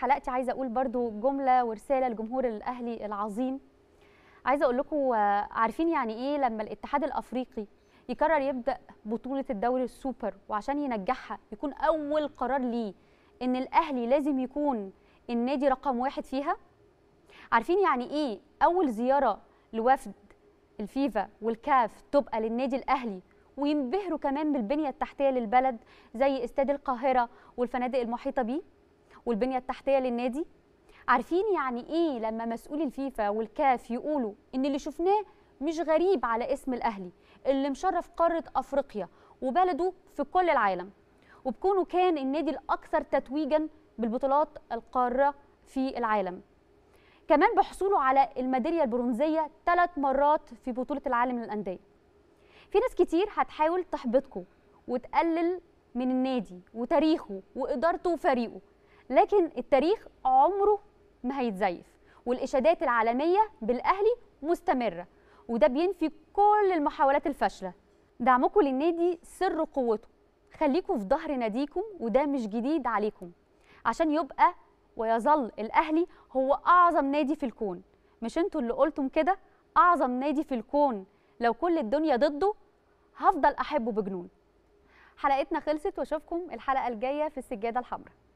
حلقتي عايزه اقول برضو جمله ورساله لجمهور الاهلي العظيم عايزه اقول لكم آه، عارفين يعني ايه لما الاتحاد الافريقي يقرر يبدا بطوله الدوري السوبر وعشان ينجحها يكون اول قرار ليه ان الاهلي لازم يكون النادي رقم واحد فيها عارفين يعني ايه اول زياره لوفد الفيفا والكاف تبقى للنادي الاهلي وينبهروا كمان بالبنيه التحتيه للبلد زي استاد القاهره والفنادق المحيطه بيه والبنيه التحتيه للنادي عارفين يعني ايه لما مسؤول الفيفا والكاف يقولوا ان اللي شفناه مش غريب على اسم الاهلي اللي مشرف قاره افريقيا وبلده في كل العالم وبكونه كان النادي الاكثر تتويجا بالبطولات القاره في العالم كمان بحصوله على الميداليه البرونزيه ثلاث مرات في بطوله العالم للانديه في ناس كتير هتحاول تحبطكم وتقلل من النادي وتاريخه وادارته وفريقه لكن التاريخ عمره ما هيتزيف والإشادات العالمية بالأهلي مستمرة وده بينفي كل المحاولات الفاشلة دعمكم للنادي سر قوته خليكم في ظهر ناديكم وده مش جديد عليكم عشان يبقى ويظل الأهلي هو أعظم نادي في الكون مش انتوا اللي قلتم كده أعظم نادي في الكون لو كل الدنيا ضده هفضل أحبه بجنون حلقتنا خلصت واشوفكم الحلقة الجاية في السجادة الحمراء